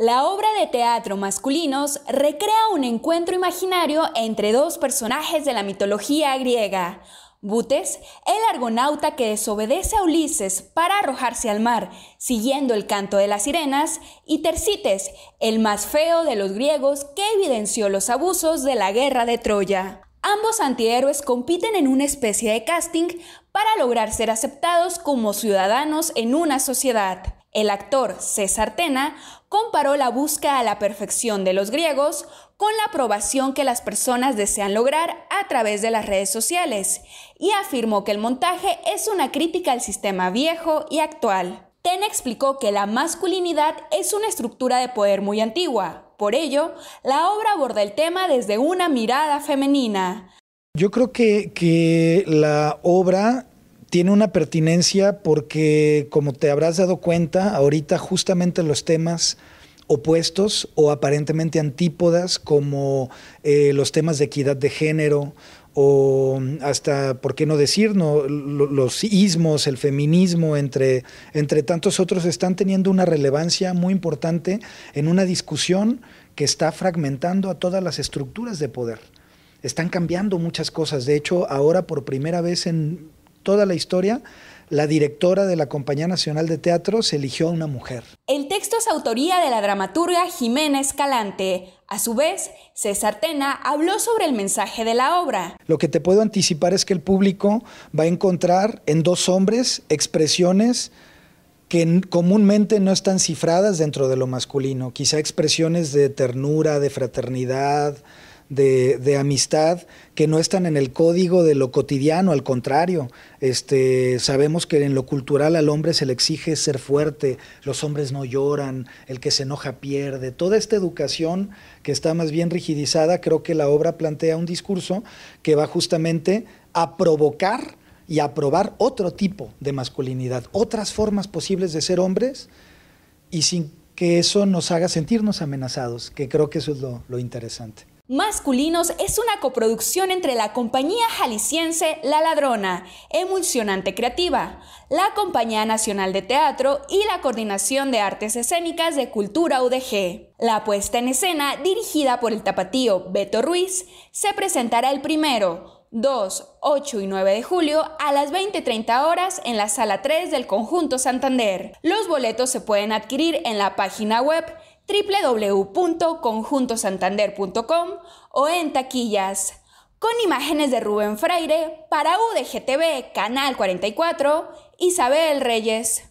La obra de teatro Masculinos recrea un encuentro imaginario entre dos personajes de la mitología griega. Butes, el argonauta que desobedece a Ulises para arrojarse al mar, siguiendo el canto de las sirenas, y Tercites, el más feo de los griegos que evidenció los abusos de la guerra de Troya. Ambos antihéroes compiten en una especie de casting para lograr ser aceptados como ciudadanos en una sociedad. El actor César Tena comparó la búsqueda a la perfección de los griegos con la aprobación que las personas desean lograr a través de las redes sociales y afirmó que el montaje es una crítica al sistema viejo y actual. Tena explicó que la masculinidad es una estructura de poder muy antigua. Por ello, la obra aborda el tema desde una mirada femenina. Yo creo que, que la obra tiene una pertinencia porque, como te habrás dado cuenta, ahorita justamente los temas opuestos o aparentemente antípodas, como eh, los temas de equidad de género o hasta, ¿por qué no decir, los ismos, el feminismo, entre, entre tantos otros, están teniendo una relevancia muy importante en una discusión que está fragmentando a todas las estructuras de poder. Están cambiando muchas cosas. De hecho, ahora por primera vez en toda la historia, la directora de la Compañía Nacional de Teatro se eligió a una mujer. El texto es autoría de la dramaturga Jimena Escalante. A su vez, César Tena habló sobre el mensaje de la obra. Lo que te puedo anticipar es que el público va a encontrar en dos hombres expresiones que comúnmente no están cifradas dentro de lo masculino, quizá expresiones de ternura, de fraternidad, de, amistad que no están en el código de lo cotidiano, al contrario, este, sabemos que en lo cultural al hombre se le exige ser fuerte, los hombres no lloran, el que se enoja pierde, toda esta educación que está más bien rigidizada, creo que la obra plantea un discurso que va justamente a provocar y a probar otro tipo de masculinidad, otras formas posibles de ser hombres y sin que eso nos haga sentirnos amenazados, que creo que eso es lo interesante. Masculinos es una coproducción entre la compañía jalisciense La Ladrona, Emulsionante Creativa, la Compañía Nacional de Teatro y la Coordinación de Artes Escénicas de Cultura UDG. La puesta en escena, dirigida por el tapatío Beto Ruiz, se presentará el primero, 2, 8 y 9 de julio a las 20.30 horas en la sala 3 del conjunto Santander. Los boletos se pueden adquirir en la página web www.conjuntosantander.com o en taquillas. Con imágenes de Rubén Fraire para UDGTV, Canal 44, Isabel Reyes.